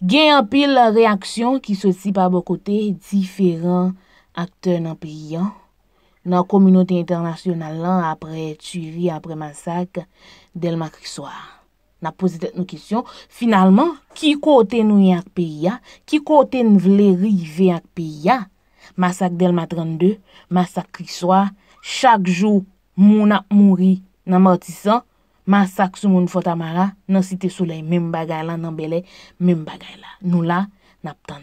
Gen yon pil reaksyon ki sosi pa bo kote diferan akte nan pe yon nan Komunote Internasyonal lan apre chivi apre masak Delma Krikswa. Na pozite nou kisyon, finalman, ki kote nou yon ak pe yon? Ki kote nou vle rive ak pe yon? Masak Delma 32, masak Krikswa, chak jou mou na mouri nan matisan. Masak sou moun fotamara, nan site souley, mem bagay lan nan bele, mem bagay la. Nou la, nap tan.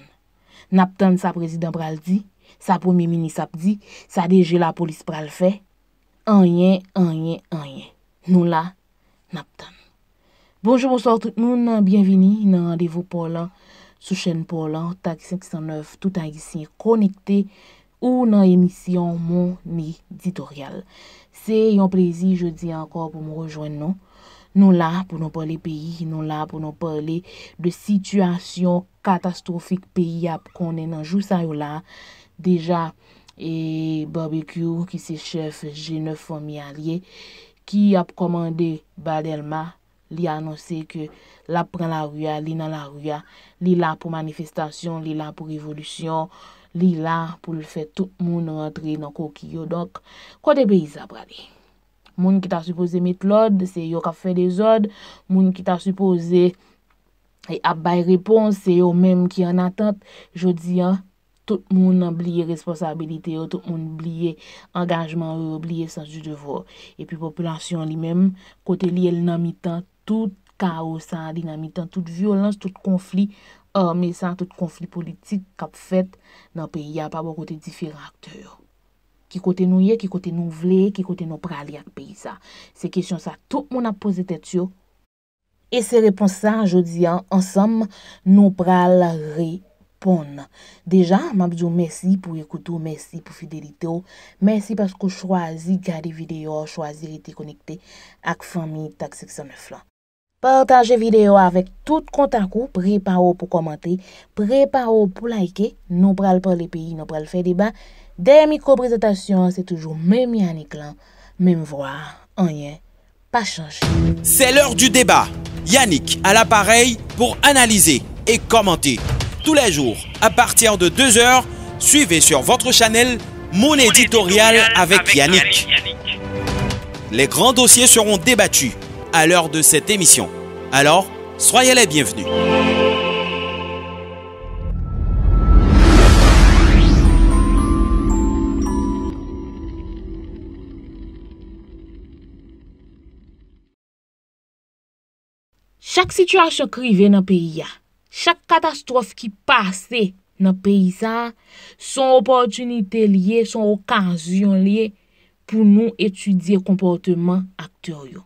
Nap tan sa prezident pral di, sa premi mini sap di, sa deje la polis pral fe. Anye, anye, anye. Nou la, nap tan. Bonjour, bonsoir tout le monde, bienvenue, nan rendez-vous pour l'an, sous chaîne pour l'an, TAC 509, tout an ici, connecté, ou nan émission mon éditorial. Se yon plezi, je di ankor pou mou rejoin non? nou. Nou la pou nou parle peyi, nou la pou nou parle de situasyon katastrofik peyi ap konen anjou sa yon la. Deja, e barbekyou ki se chef jene fomi a liye ki ap komande badelma li anose ke la pren la rüya, li nan la rüya, li la pou manifestasyon, li la pou revolusyon. Li la pou l fè tout moun an rentre nan kou ki yo. Donk, kote be yi sa prade. Moun ki ta supose met l od, se yo ka fè de zod. Moun ki ta supose e, ap bay repons, se yo menm ki an atant. Jodi, tout moun an blie responsabilite yo. Tout moun blie angajman yo, blie sensu devor. E pi populasyon li menm, kote li el nan mitan, tout kaosan li nan mitan, tout violans, tout konflik, Ame san tout konflik politik kap fet nan peyi a pa wakote difer akte yo. Ki kote nou ye, ki kote nou vle, ki kote nou pral yak peyi sa. Se kesyon sa, tout moun ap pose tete yo. E se reponsan, jodi an, ansam nou pral repon. Dejan, mabidyo mersi pou ekoutou, mersi pou fidelite ou. Mersi pasko chwazi gade videyo, chwazi rete konekte ak fami tak seksyon ou flan. Partagez vidéo avec tout préparez-vous ou pour pour commenter vous pour liker. Nous pral pays, pays, nous prenons pral fait débat. des micro-présentations, c'est toujours même Yannick lan, même y rien, pas changé. C'est l'heure du débat. Yannick à l'appareil pour analyser et commenter. Tous les jours, à partir de 2h, suivez sur votre channel Mon, éditorial, avec, Yannick. Les grands dossiers seront débattus A l'heure de cette émission Alors, soyez les bienvenus Chak situasyon krive nan peyi ya Chak katastrofe ki pase Nan peyi sa Son opportunité liye Son occasion liye Pou nou etudie komportement aktoryon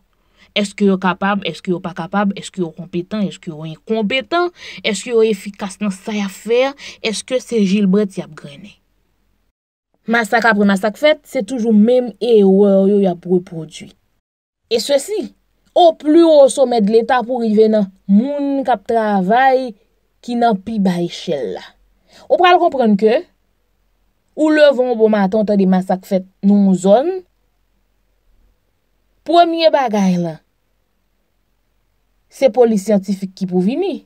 Eske yo kapab, eske yo pa kapab, eske yo kompetan, eske yo yon kompetan, eske yo efikas nan say afer, eske se jilbret yap grene. Masak apre masak fet, se toujou mem ewe yo yap reproduy. E sosi, o pli ou somet l'Etat pou rive nan moun kap travay ki nan pi ba eshel la. Ou pral kompran ke, ou levon pou matantan de masak fet nou zon... Premye bagay la, se polis siyantifik ki pou vini.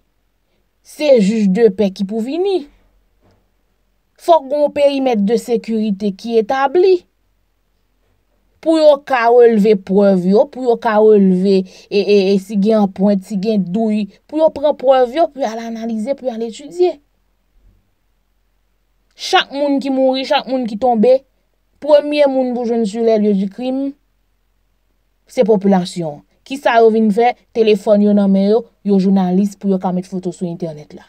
Se juj de pe ki pou vini. Fok goun perimet de sekurite ki etabli. Pou yo ka ou elve prevyo, pou yo ka ou elve e, e, e si gen point, si gen doui, pou yo pren prevyo, pou yo al analize, pou yo al etudye. Chak moun ki mouri, chak moun ki tombe, premye moun boujoun sou lèl yo di krimi, Se populasyon. Ki sa rovin fe, telefon yon ame yo, yo jounalist pou yo ka met foto sou internet la.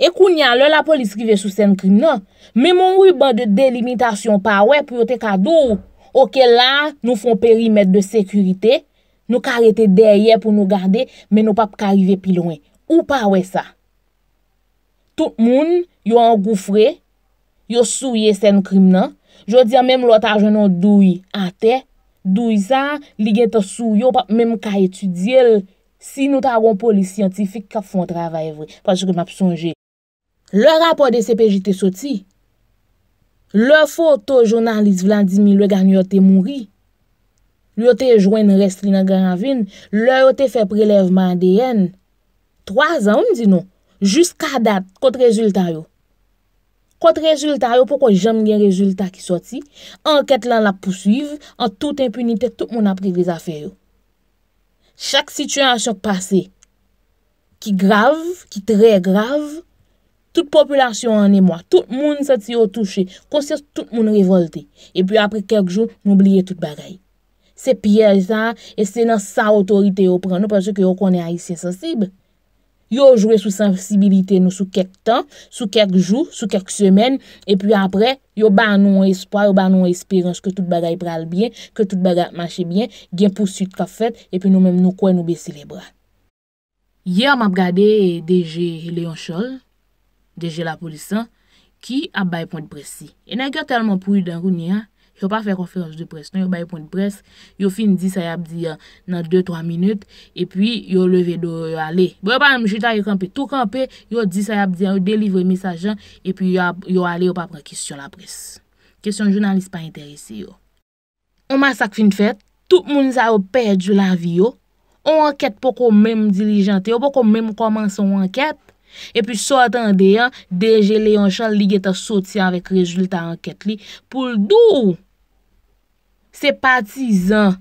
E kou nyan, lè la polis kive sou sen krim nan, mè moun wè ban de delimitasyon pa wè pou yo te ka dou, oke la nou fon perimet de sekurite, nou ka rete derye pou nou gade, mè nou pa pou ka rive pilon. Ou pa wè sa? Tout moun yo angoufre, yo souye sen krim nan, jo diyan mèm lò ta jenon doui ate, Dou isan, li gen ta sou yo, pap mem ka etudiyel, si nou ta ron polis siyantifik, kap fon travay vre. Pas yon ki map sonje. Le rapor de CPJ te soti, le foto jounanlis vlan di mi lwe gan yote mouri, yote jwen restri nan gran vin, lwe yote fe prelevman de yen, 3 an oum di nou, jiska dat kont rezultan yo. Kont rejulta yo, pou kon jem gen rejulta ki soti, anket lan la pousuiv, an tout impunitek, tout moun apri viz afer yo. Chak situasyon k pase, ki grav, ki tre grav, tout populasyon ane mwa, tout moun soti yo touche, konsyos tout moun revolte. E pi apri kek jou, nou bliye tout bagay. Se piye sa, e se nan sa otorite yo pran, nou pa se ki yo konen a isye sensib. Yo jouwe sou sensibilite nou sou kek tan, sou kek jou, sou kek semen, epi apre, yo ban nou espoy, yo ban nou espirans, ke tout bagay pral byen, ke tout bagay manche byen, gen poussuit kafet, epi nou menm nou kwen nou besilebra. Ye am ap gade DG Leonchol, DG la polisan, ki ap baye point presi. E nan gen telman pou yu dan rouni an, Yo pa fè konferans de pres, nou yo baye pou yon pres, yo fin di sa yab di euh, nan 2-3 minute, epi yo leve do yo ale. Bo yo pa yon mjuta yo kampe, tou kampe, yo di sa yab di, yo delivre misajan, epi yo ale, yo pa pren kisyon la pres. Kisyon jounalist pa interese yo. On masak fin fèt, tout moun sa yo perdi la vi yo, on anket pou kon menm dirijante, yo pou kon menm koman son anket, epi sou atan deyan, deje le yon chal li geta soti anvek rezultat anket li, pou l'dou ou. Se patizan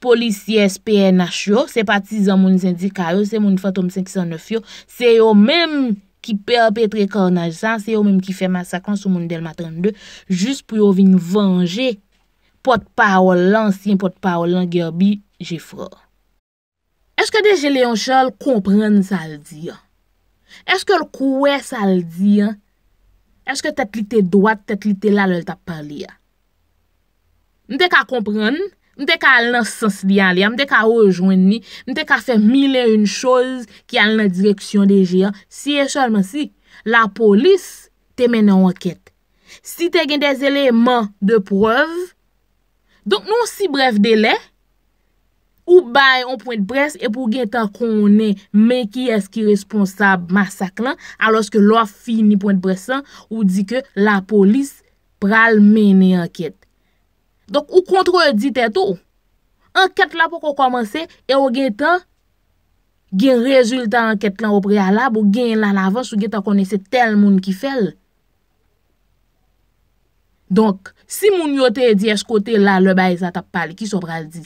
polisye SPNH yo, se patizan moun zendik a yo, se moun fantom 509 yo, se yo mèm ki perpetre karnajan, se yo mèm ki fè massakon sou moun delma 32, jous pou yo vin vange potpawol lansyen, potpawol langerbi, jifro. Eske deje leyon chal kompren sa l diyan? Eske l kouè sa l diyan? Eske tet li te doat, tet li te lalol ta pali ya? Mwen te ka kompren, mwen te ka al nan sens liyan liyan, mwen te ka oujwen ni, mwen te ka se mile yon chouz ki al nan direksyon de jean. Si e chalman si, la polis te mene wanket. Si te gen dez eleman de preuv, donk nou si brev dele, ou bay an pwent pres e pou gen ta konen men ki eski responsab masaklan aloske lwa fini pwent presan ou di ke la polis pral mene wanket. Donk, ou kontre di te to, anket la pou kon komanse, e ou gen tan gen rezultat anket lan ou pre alab, ou gen lan avans ou gen tan konese tel moun ki fel. Donk, si moun yo te di eskote la, le bay sa tap pali ki so pral di.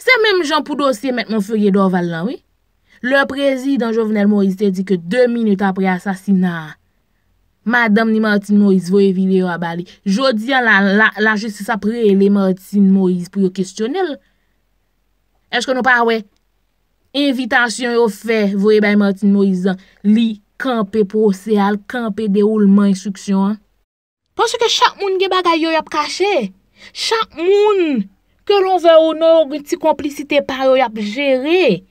Se menm jan pou dosye met moun fweye do val lan, le prezid anjovenel mo, is te di ke 2 minute apre asasina a. Madame ni Martine Moïse voye vile yo a bali. Jodi an la, la, la justice apre le Martine Moïse pou yo kestyonel. Ech konon pa we? Invitasyon yo fe voye bay Martine Moïse an li kampe pose al, kampe de oulman instruksyon an. Pon se ke chak moun ge bagay yo yap kache, chak moun ke lon ve honor yon ti komplicite par yo yap jere.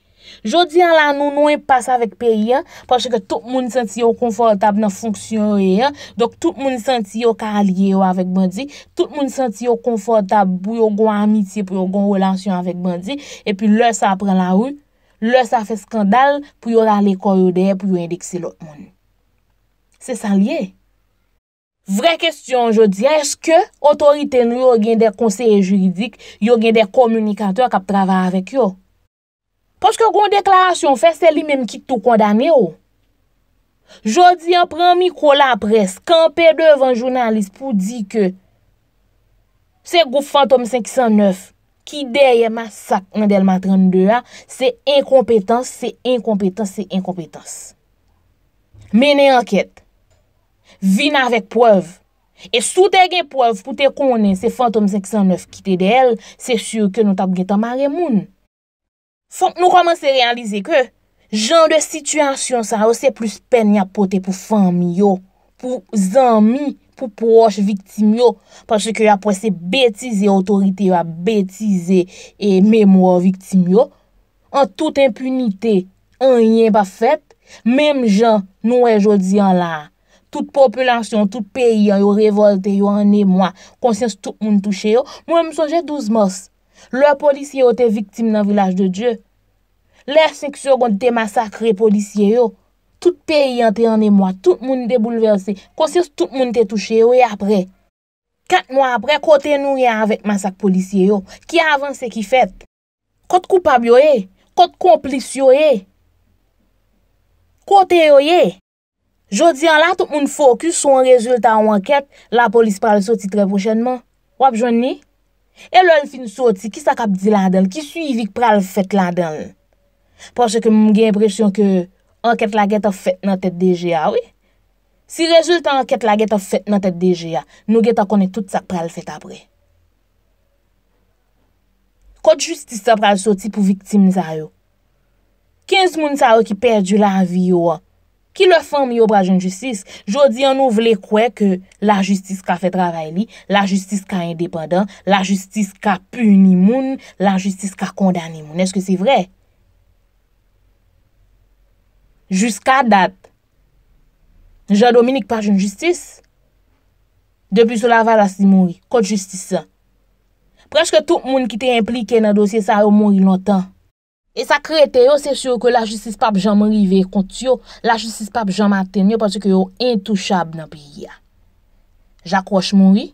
Jodi an lan nou nou yon e passe avèk pe yon, pa chè ke tout moun senti yon konfortab nan fonksyon yon yon, dok tout moun senti yon ka alye yon avèk bandi, tout moun senti yon konfortab pou yon gwen amitye pou yon gwen relasyon avèk bandi, epi lò sa apren la wou, lò sa fè skandal pou yon alèkoy yon deyè pou yon indeksi lòt moun. Se san liye? Vre kestyon jodi, eske otoriten nou yon gen dey konsey juridik, yon gen dey komunikator kap travè avèk yon? Paske goun deklarasyon fè, se li mèm ki tou kondamè ou. Jodi an pran mi kola apres, kanpe dev an jounalist pou di ke se goun Fantom 509 ki deye masak an del matran dewa, se inkompetans, se inkompetans, se inkompetans. Mènen anket, vin avèk poev, e sou te gen poev pou te konen se Fantom 509 ki te del, se syou ke nou tab gen tamare moun. Fonk nou koman se realize ke jen de situasyon sa ou se plus pen ya pote pou fami yo, pou zami, pou poche, viktimi yo, pache ke yo apwese betize, otorite yo apwese betize, e memwa, viktimi yo, an tout impunite, an yen pa fet, menm jen nou e jodi an la, tout populasyon, tout peyi an, yo revolte, yo an ne mwa, konsyans tout moun touche yo, mwen msonje 12 mors, Le polisye yo te viktim nan vilaj de Dje. Le 5 seconde te masakre polisye yo. Tout peyi an te ane mwa. Tout moun te bouleverse. Konses tout moun te touche yo e apre. 4 mwa apre, kote nou yon avet masak polisye yo. Ki avan se ki fet. Kote koupab yo e. Kote komplis yo e. Kote yo e. Jodi an la, tout moun fokus sou an rezultat an wanket. La polis pral soti tre pochenman. Wap jouni? E lon fin soti, ki sak ap di la den? Ki suivi k pral fèt la den? Pwache ke m mge impresyon ke anket la geta fèt nan tèt deje ya, we? Si rezult anket la geta fèt nan tèt deje ya, nou geta konen tout sak pral fèt apre. Kote justis sa pral soti pou viktim zay yo. 15 moun zay yo ki perdi la vi yo a. Ki lò fèm yò pra joun justice? Jò di yon nou vle kwe ke la justice ka fèt rara li, la justice ka indépendant, la justice ka puni moun, la justice ka kondani moun. Eske se vre? Juska dat, Jean-Dominique pa joun justice, depi sou la valas di mouni, kòt justice sa. Preske tout moun ki te implike nan dosye sa yo mouni lontan. E sa krete yo se syo ke la justis pap Jean-Marie ve kont yo, la justis pap Jean-Martin yo pati ke yo intouchab nan piya. Jacques Roche moun ri,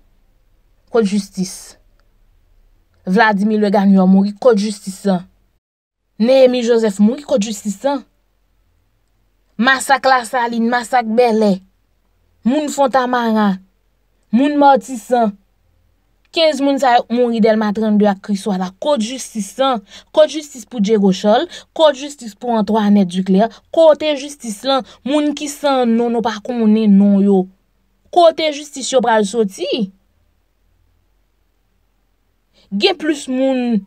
kote justis. Vladimir Le Gagnon moun ri, kote justisan. Neyemi Joseph moun ri, kote justisan. Massak la saline, massak belè. Moun fontamara. Moun mortisan. Kenz moun sa moun ridel ma 32 ak kriswa la. Kote justis san. Kote justis pou Dje Gochol. Kote justis pou Antoine Ducler. Kote justis lan. Moun ki san nono pa kou mounen non yo. Kote justis yo pral soti. Gen plus moun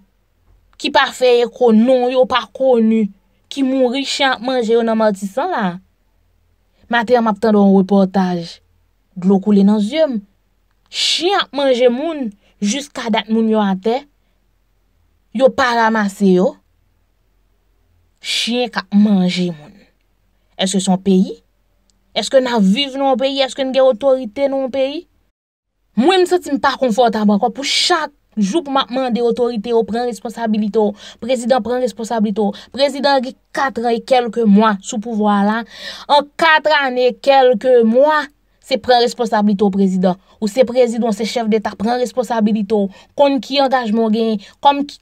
ki pa feye konon yo pa konu. Ki moun ri chan manje yo nan mati san la. Mate a map tando an reportaj. Glokou le nan zyem. Chan manje moun. Jus ka dat moun yo an te, yo pa la mase yo, chien ka manje moun. Eske son peyi? Eske nan vive nan peyi? Eske nan gen otorite nan peyi? Mwen se tim pa konforta mwen, pou chak joup mwen de otorite yo pren responsabilito. Prezident pren responsabilito. Prezident ki 4 an e kelke mwen sou pouvo alan. An 4 an e kelke mwen. Se pren responsabilite ou prezident ou se prezident ou se chef d'état pren responsabilite ou kon ki engajmen gen,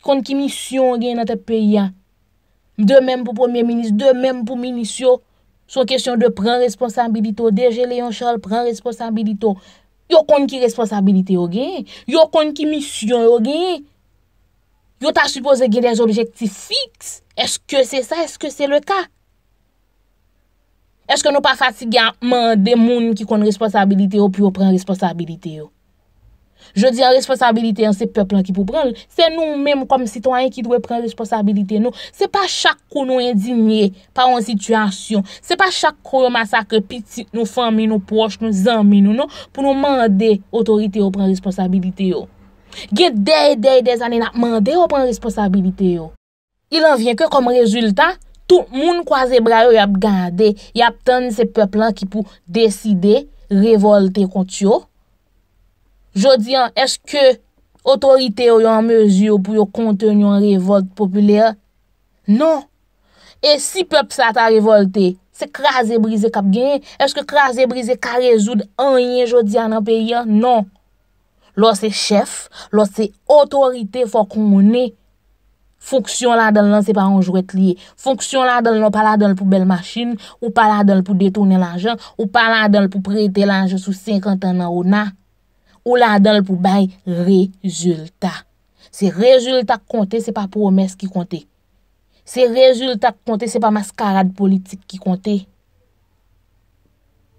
kon ki misyon gen nan te peyen. De men pou premier-ministre, de men pou minisyo, son kesyon de pren responsabilite ou deje le yon chal pren responsabilite ou yo kon ki responsabilite ou gen, yo kon ki misyon ou gen. Yo ta suppose gen les objekte fix, eske se sa, eske se le ka? Eske nou pa fasi gen mande moun ki kon responsabilite yo pou yo pren responsabilite yo? Je di an responsabilite an se peplan ki pou pren, se nou menm kom sitwanyen ki dwe pren responsabilite yo. Se pa chak kou nou endinye pa an situasyon, se pa chak kou yo masakre piti nou fami, nou poch, nou zami nou, pou nou mande otorite yo pren responsabilite yo. Gen dey, dey, dey zanen ap mande yo pren responsabilite yo. Il an vyen ke kom rezultat, tout moun kwa zebra yo ap gande, yo ap ten se peplan ki pou deside, revolte kont yo. Jodi an, eske otorite yo yo an mezyo pou yo konten yo an revolte populer? Non. E si pep sa ta revolte, se kraze brize kap gen, eske kraze brize ka rezoud an yen jodi an an peyen? Non. Lò se chef, lò se otorite fò kon mounen, Fonksyon la del nan se pa anjou et liye. Fonksyon la del nan pa la del pou bel machine, ou pa la del pou detounen l'anjen, ou pa la del pou prete l'anjen sou 50 nan ou nan, ou la del pou bay rezultat. Se rezultat konte, se pa promes ki konte. Se rezultat konte, se pa maskarad politik ki konte.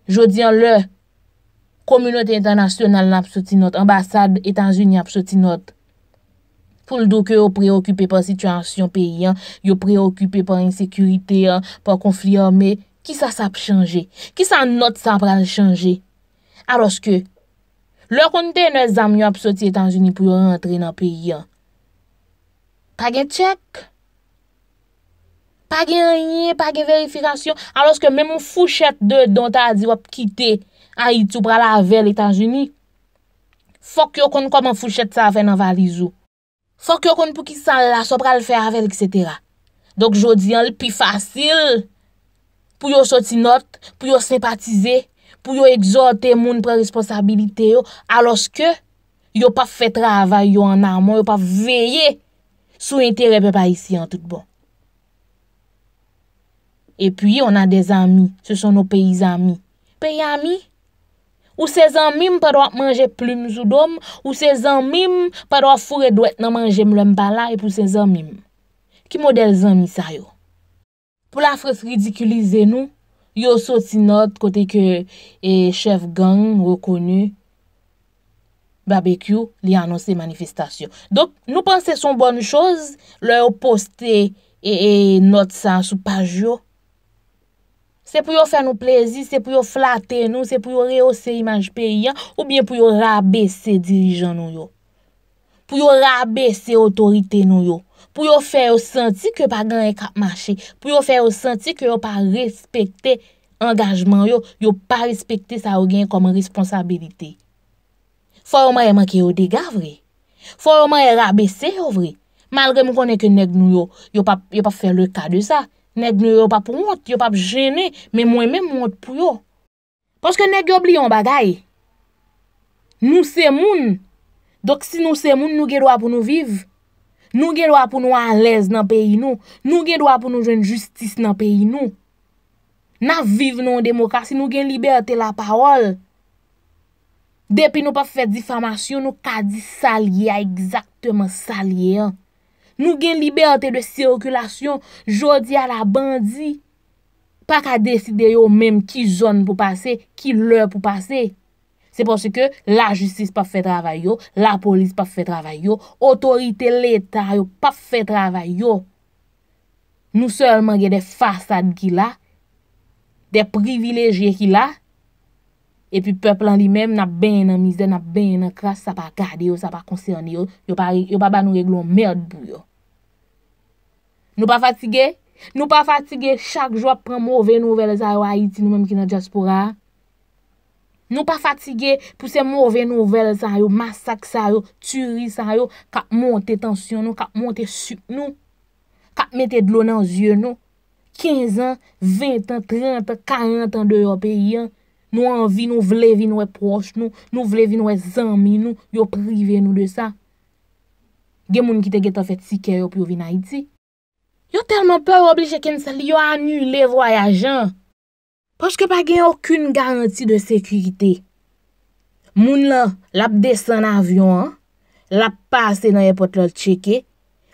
Jodi an le, Komunote Internasyonal nan ap soti not, ambasade etanjouni ap soti not, pou l do ke yo preokipe pa situasyon pe yon, yo preokipe pa insekurite yon, pa konfli yon, me, ki sa sap chanje? Ki sa not sa pral chanje? Aloske, lor kon te nou zamyon ap soti Etanjouni pou yon rentre nan pe yon. Page tchek? Page anye? Page verifikasyon? Aloske, mem mou fouchet de don ta a di wap kite a Itoubra la vel Etanjouni, fok yo kon kon mou fouchet sa fe nan valizou. Fok yo kon pou ki san la, so pra l fè avel, etc. Dok jodi an l pi fasil pou yo soti not, pou yo sempatize, pou yo egzote moun pre-responsabilite yo, aloske yo pa fè travay yo an amon, yo pa veye sou entere pe pa isi an tout bon. E pi, yo nan de zanmi, se son nou peyizanmi. Peyami? Ou se zan mim pa do ap manje plume zoudom? Ou se zan mim pa do ap fure dwet nan manje mlem balay e pou se zan mim? Ki model zan misa yo? Pou la fres ridikulize nou, yo soti not kote ke e, chev gang, rekonu, barbecue, li anonsi manifestasyon. Dok nou pense son bonn chos, le yo poste e, not san sou paj yo. Se pou yo fè nou plezi, se pou yo flate nou, se pou yo reyo se imaj periyan, ou bien pou yo rabe se dirijan nou yo. Pou yo rabe se otorite nou yo. Pou yo fè yo senti ke yo pa gan e kap mache, pou yo fè yo senti ke yo pa respekte angajman yo, yo pa respekte sa ou gen kom responsabilite. Fò ou man e manke yo degavre. Fò ou man e rabe se ouvre. Malre mou konen kenen nou yo, yo pa fè le ka de sa. Nèk nou yo pa pou mwot, yo pa pou jene, mwen mwen mwot pou yo. Poske nèk yo bli yon bagay. Nou se moun. Dok si nou se moun, nou gen doa pou nou viv. Nou gen doa pou nou anlez nan peyi nou. Nou gen doa pou nou jen justice nan peyi nou. Na viv nou an demokrasi, nou gen liberte la pawol. Depi nou pa fè difamasyon, nou ka di salye a, nou ka di salye a. Nou gen liberte de sirkulasyon, jodi a la bandi, pa ka deside yo menm ki zon pou pase, ki lè pou pase. Se pwosè ke la jistis pa fè travay yo, la polis pa fè travay yo, otorite l'eta yo pa fè travay yo. Nou selman gen de fasad ki la, de privileje ki la, epi peplan li menm nan ben nan mizè, nan ben nan kras, sa pa kade yo, sa pa konserne yo, yo pa ba nou reglon mèrd pou yo. Nou pa fatige, nou pa fatige chak jwa pran mouve nouvel sa yo Haiti nou menm ki nan Jaspora. Nou pa fatige pou se mouve nouvel sa yo, masak sa yo, turi sa yo, kap monte tensyon nou, kap monte syup nou, kap mete dlo nan zye nou, 15 an, 20 an, 30 an, 40 an de yo pe yon, nou anvi nou vlevi nou e proche nou, nou vlevi nou e zanmi nou, yo prive nou de sa. Gen moun ki te geta fet sike yo pou yo vi na Haiti. Yo telman peur oblije ken sa li yo anu le voyajan. Pochke pa gen yon koun garanti de sekriti. Moun la, lap desan avyon an, lap pase nan ye pot lot cheke,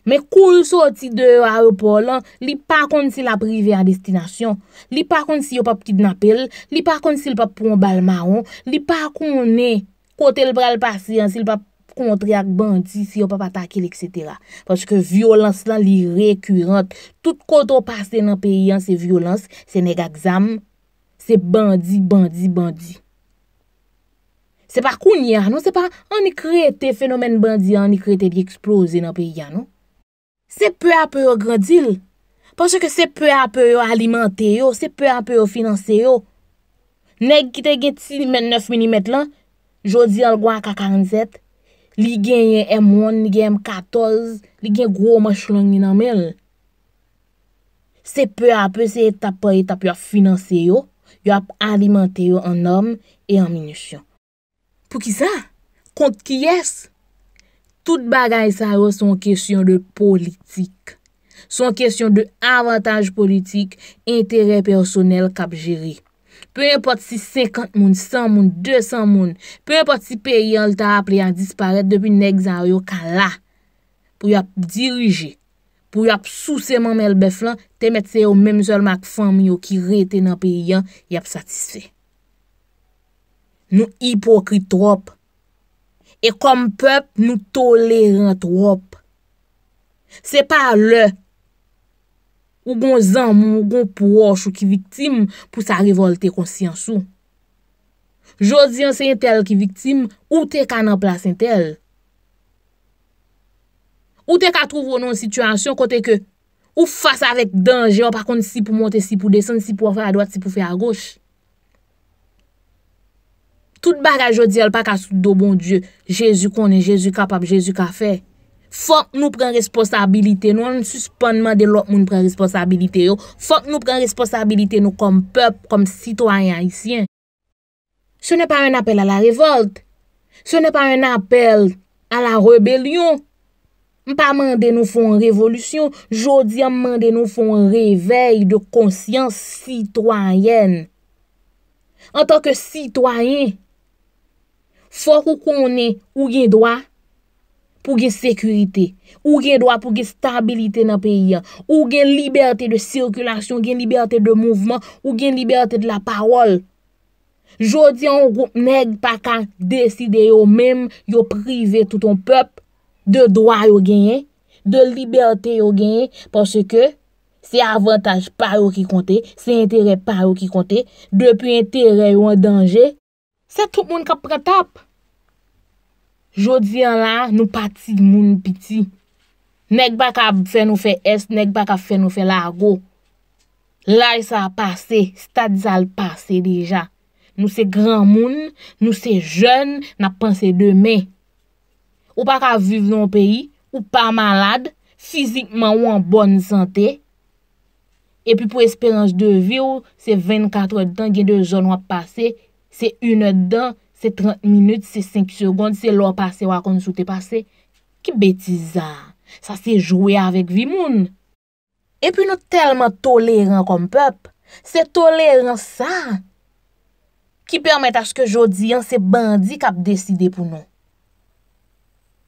me koul soti de yo a yo polan, li pa kon si la prive an destinasyon, li pa kon si yo pa ptid na pel, li pa kon si l pa pou an balman an, li pa kon ne kote l prel pasi an, si l pa pou an balman an, kontre ak bandi si yo pa pa takil, etc. Pwaj ke violans lan li rekurant. Tout kontro pase nan periyan se violans, se neg aksam, se bandi, bandi, bandi. Se pa koun ya, non? Se pa an i krete fenomen bandi, an i krete li eksplose nan periyan, non? Se pe apè yo grandil. Pwaj ke se pe apè yo alimentè yo, se pe apè yo finanse yo. Neg ki te gen ti men 9 mm lan, jodi an gwa ka 47, Li genye M1, li genye M14, li genye gro machlon ni nanmel. Se pe ap, se etap pa etap yo finanse yo, yo ap alimante yo an om e an minisyon. Pou ki sa? Kont ki yes? Tout bagay sa yo son kesyon de politik. Son kesyon de avantaj politik, entere personel kap jeri. Pe yon pot si 50 moun, 100 moun, 200 moun. Pe yon pot si pe yon lita ap li an disparet depi nek zaryo ka la. Po yon dirije. Po yon sou seman melbe flan. Te met se yo mem zol mak fami yo ki rete nan pe yon. Yon satisfe. Nou hipokrit trop. E kom pep nou tolerant trop. Se pa le. Se pa le. Ou gon zanm, ou gon pwosh, ou ki viktim pou sa revolte konsyansou. Jodi an se yon tel ki viktim, ou te ka nan plas yon tel. Ou te ka trouvoun an sityansyon kote ke ou fasa vek denje, wapakon si pou monte, si pou desen, si pou an fè a doat, si pou fè a goch. Tout bagaj jodi alpaka sou do bon Diyo, Jezu konen, Jezu kapap, Jezu ka fè. Fok nou pren responsabilite nou an susponman de lop moun pren responsabilite yo. Fok nou pren responsabilite nou kom pep, kom sitwayan isyen. Se ne pa an apel a la revolte. Se ne pa an apel a la rebelyon. M pa mande nou fon revolutyon. Jodi am mande nou fon revey de konsyans sitwayen. An toke sitwayen. Fok ou konen ou yen doa. pou gen sekurite, ou gen doa pou gen stabilite nan peyi an, ou gen liberte de sirkulasyon, gen liberte de mouvman, ou gen liberte de la parol. Jodi an, ou neg pa kan deside yo mem, yo prive touton pep, de doa yo genye, de liberte yo genye, pou se ke se avantage pa yo ki konte, se entere pa yo ki konte, de pou entere yo an denje, se tout moun kap pretap. Jodi an la, nou pati moun piti. Nek baka fè nou fè es, nek baka fè nou fè la go. La y sa a pase, stad y sa a pase deja. Nou se gran moun, nou se jen, na panse demen. Ou baka vive nou peyi, ou pa malade, fizikman ou an bon sante. E pi pou esperanj de vi ou, se 24 den gen de jen wap pase, se 1 den jen. se 30 minute, se 5 seconde, se lò pase, wakon sou te pase. Ki betiza? Sa se jowe avèk vi moun. Epi nou telman tolèran kom pep, se tolèran sa, ki permèt aske jodi yon se bandi kap deside pou nou.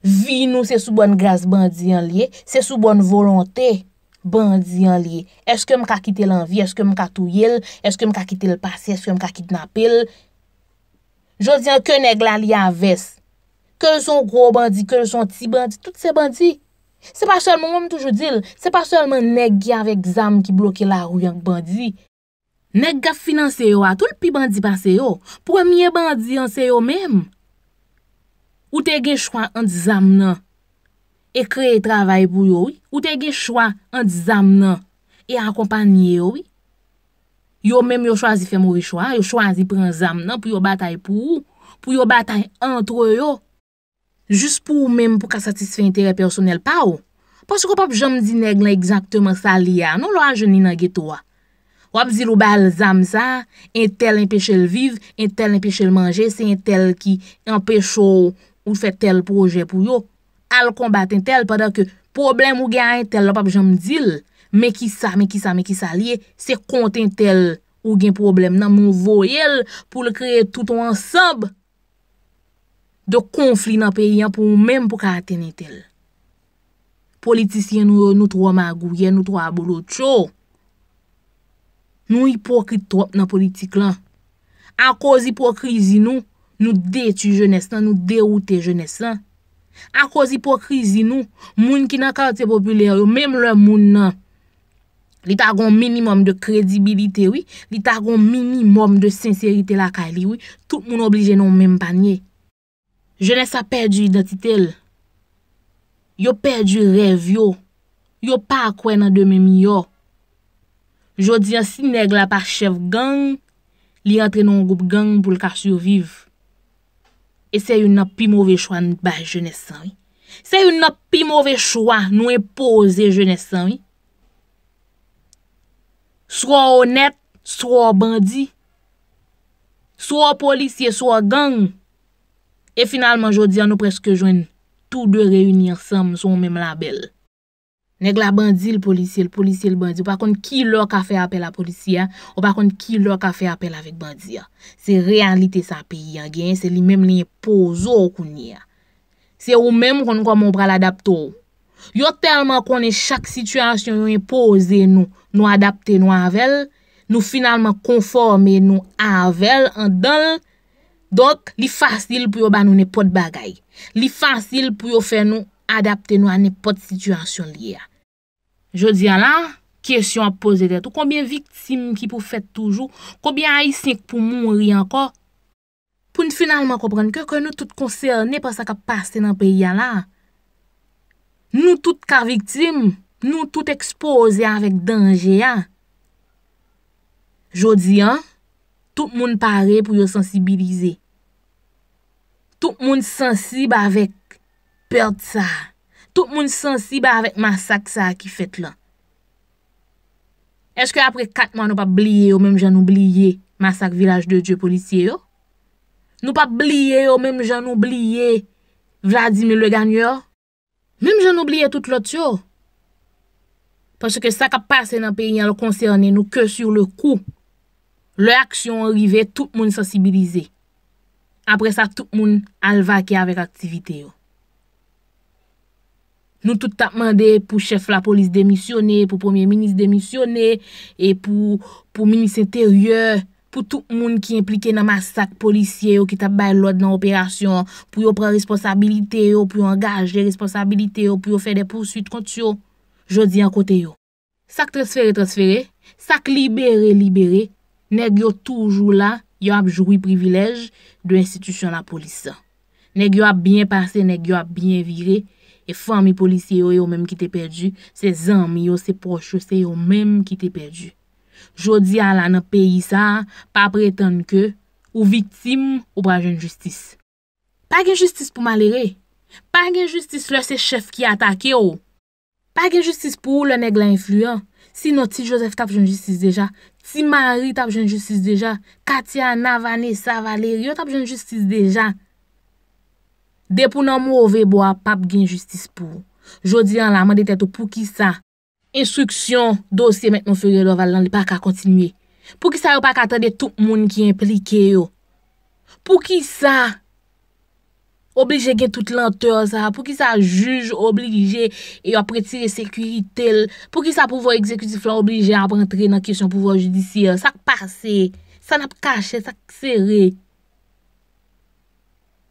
Vi nou se sou bon grase bandi yon liye, se sou bon volontè bandi yon liye. Eske m ka kite l'anvi, eske m ka touyil, eske m ka kite l'pase, eske m ka kite napil, eske m ka kite l'anvi, Je diyan ke neg la li a ves. Ke le son gro bandi, ke le son ti bandi, tout se bandi. Se pa selman, mwen mwen toujou dil, se pa selman neg ki avek zam ki bloke la rou yank bandi. Neg gaf finanse yo a tout pi bandi pase yo. Pwemye bandi anse yo menm. Ou te ge chwa an di zam nan. E kreye travay pou yo, ou te ge chwa an di zam nan. E akompanyye yo, oui. Yo mèm yo chwazi fe mori chwa, yo chwazi pren zam nan pou yo batay pou, pou yo batay antre yo, jist pou mèm pou ka satisfe interè personel pa ou. Pasko pap jom di neg la egzaktèman sa li ya, nou la anjeni nan getoa. Wap zilou bal zam sa, en tel empèche l viv, en tel empèche l manje, se en tel ki empèche ou ou fè tel proje pou yo, al konbat en tel, padar ke problem ou gen an tel la pap jom di l. Mè ki sa, mè ki sa, mè ki sa liye, se konten tel ou gen problem nan moun voyel pou le kreye touton ansab de konflik nan peyi an pou mèm pou ka ateni tel. Politisyen nou yo nou tro a magouye, nou tro a bolo tcho. Nou ipokrit trop nan politik lan. Akoz ipokrizi nou, nou detu jenest lan, nou deroute jenest lan. Akoz ipokrizi nou, moun ki nan kalte popilye yo, mèm lè moun nan. Li tagon minimum de kredibilite, li tagon minimum de senserite la kali, tout moun oblije nou menm panye. Jeunesse a perdi identitel. Yo perdi rev yo. Yo pa akwen nan dememi yo. Jodi ansi neg la pa chef gang, li rentre nou goup gang pou lka surviv. E se yon api mouve chwa nou ba jeunesse an. Se yon api mouve chwa nou epose jeunesse an. Swa onet, swa bandi, swa polisye, swa gang, e finalman jodi an nou preske jwen tou de reunir sam sou mèm la bel. Neg la bandi, l polisye, l polisye, l bandi, ou pa kon ki lò ka fe apel la polisye, ou pa kon ki lò ka fe apel avik bandi ya. Se realite sa peyi an gen, se li mèm li pou zo kouni ya. Se ou mèm kon kon moun pral adapto ou. Yo telman konen chak situasyon yon yon pose nou Nou adapte nou anvel Nou finalman konforme nou anvel an dal Dok li fasil pou yo ban nou nepot bagay Li fasil pou yo fe nou adapte nou anepot situasyon li ya Je di ya la Kesyon a pose de tout Konbyen viktim ki pou fete toujou Konbyen a yisnek pou moun ri anko Poun finalman kopren ke Ke nou tout konser ne pa sa ka pase nan pe ya la Nou tout ka viktim, nou tout ekspoze avèk denje an. Jodi an, tout moun pare pou yo sensibilize. Tout moun sensib avèk perd sa. Tout moun sensib avèk masak sa ki fèt lan. Eske apre katman nou pa bliye yo mèm jan oubliye masak vilaj de dje polisye yo? Nou pa bliye yo mèm jan oubliye vladimi legan yo? Mèm jen oubliye tout lòt chò. Paske sa ka pase nan pe yon yon konsey ane nou ke sur lò kou. Lò aksyon ou rive, tout moun sensibilize. Apre sa tout moun alvake avèk aktivite yo. Nou tout apmande pou chef la polis demisyone, pou premier minis demisyone, e pou minis enteryeur. pou tout moun ki implike nan masak polisye yo ki tabay lwad nan operasyon, pou yo pren responsabilite yo, pou yo angaje responsabilite yo, pou yo fe de porsuit kont yo, jodi an kote yo. Sak tresfere-tresfere, sak libere-libere, neg yo toujou la, yo ap jwoui privilej de institusyon la polis. Neg yo ap byen pase, neg yo ap byen vire, e fami polisye yo yo menm ki te perdi, se zanmi yo, se poche yo, se yo menm ki te perdi. Jodi ala nan peyi sa, pa preten ke, ou vitim ou pra jen justice. Pa gen justice pou Malere? Pa gen justice le se chef ki atake ou? Pa gen justice pou ou le neg la influyen? Si noti Joseph tap jen justice deja? Si Marie tap jen justice deja? Katia, Navane, Savalere, yo tap jen justice deja? Depou nan mou ouve bo a pap gen justice pou ou? Jodi ala man de teto pou ki sa? Instruksyon dosye menk nou fere lo valan li pa ka kontinuye. Pou ki sa yo pa katande tout moun ki implike yo. Pou ki sa oblije gen tout lanteur sa. Pou ki sa juj oblije yo apretire sekuritel. Pou ki sa pouvo ekzekutif lan oblije ap rentre nan kishon pouvo judisye. Sa kpase. Sa nap kache. Sa ksere.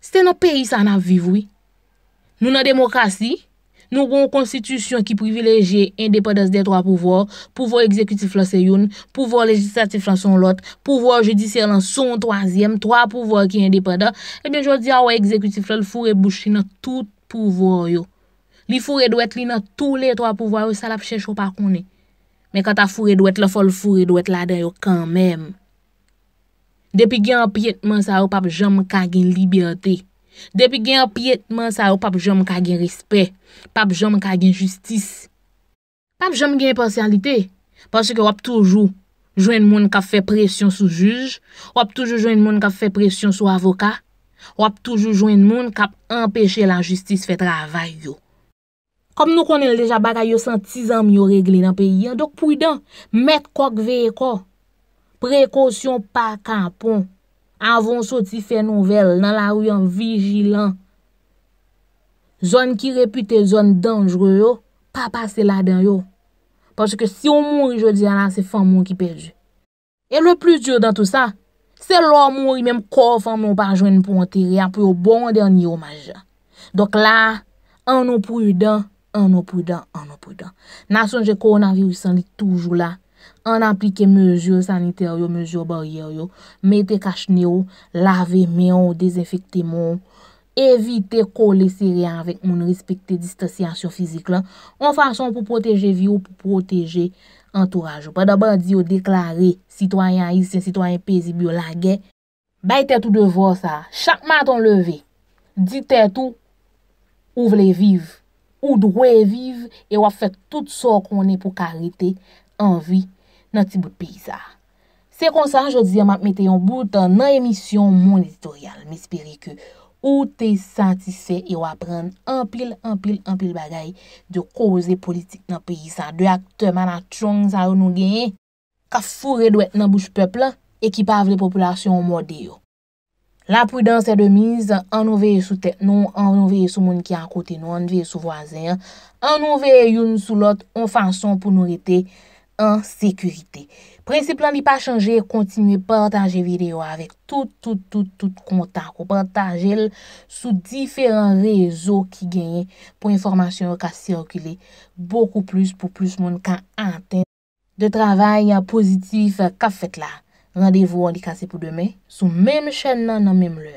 Se te nou peyi sa nap vivwi. Nou nan demokrasi. Nou ron konstitusyon ki privileje indepedas de trwa pouvor, pouvor ekzekutif la se yon, pouvor legislatif la son lot, pouvor jedisye lan son twazyem, trwa pouvor ki indepeda, ebyen eh jodi a ou ekzekutif la l fure bouchi nan tout pouvor yo. Li fure dwet li nan tout le trwa pouvor yo, sa la pchech ou pa kone. Men kanta fure dwet, le fol fure dwet la deyo kanmen. Depi gen apyetman sa ou pap jom kagen libyatey. Depi gen apyetman sa yo pap jom ka gen respet, pap jom ka gen justis, pap jom gen pasyalite. Pasye ke wap toujou jwen moun kap fe presyon sou juj, wap toujou jwen moun kap fe presyon sou avoka, wap toujou jwen moun kap empeshe la justis fe travay yo. Kom nou konen leja baka yo sentizan myo regle nan peyi an, dok pwidan, met kok veko, prekosyon pa kampon. Avon soti fè nouvel nan la ou yon vigilant. Zon ki repute zon dangere yo, pa pase la den yo. Pansè ke si yo mouri jodi an la, se fèm moun ki perjou. E le plus djou dan tout sa, se lò mouri menm kò fèm moun pa joun pou an teri api yo bon den yon maja. Dok la, an nou prudan, an nou prudan, an nou prudan. Na son jè koronavirous san li toujou la. an aplike mèjou saniter yo, mèjou baryer yo, mèjou te kachne yo, lave mèyon ou dezenfekte moun, evite kole seri anvek moun respekte distasyansyon fizik lan, ou an fason pou proteje vi ou pou proteje antouraj yo. Pè dabè di yo deklare, sitwayan isen, sitwayan pezi bi yo la gen, bay tè tou devò sa, chakman ton leve, di tè tou, ou vle viv, ou dwe viv, e wafet tout so konen pou karite anvi, nan ti bout peyisa. Se konsan, je diye matmete yon bout nan emisyon moun editorial. Mespiri ke ou te santise e wapren anpil, anpil, anpil bagay diyo koze politik nan peyisa. Dwe akte manatron sa yon nou genye ka fure dwe nan bouj pepl ekipav le populasyon moun deyo. La pwidan se demize, an nou veye sou tek nou, an nou veye sou moun ki an kote nou, an nou veye sou wazen, an nou veye yon sou lot, an fason pou nou retey, an sekurite. Prinsip lan li pa chanje, kontinu portanje video avèk tout, tout, tout, tout kontan ko portanje l sou diferan rezo ki genye pou informasyon ka sirkule boku plus pou plus moun kan anten. De travay ya pozitif, kap fèk la? Radevou an li kase pou demè sou mèm chen nan nan mèm lè.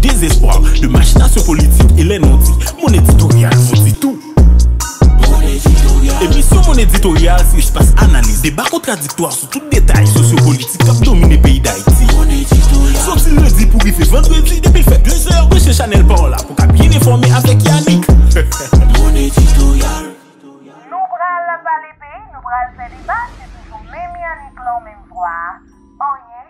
désespoir de machination politique et les dit Mon éditorial on dit tout. sur mon éditorial, si passe analyse débat contradictoire sur tout détail sociopolitique comme domine le pays d'Haïti Sauf si pour lui fait vendredi Depuis fait 2 heures, weche chanel pa Chanel la pour ka bien informe avec Yannick Mon éditorial Nous bralons la nous peyi, nou pral c'est toujours même Yannick l'homme même lan On y est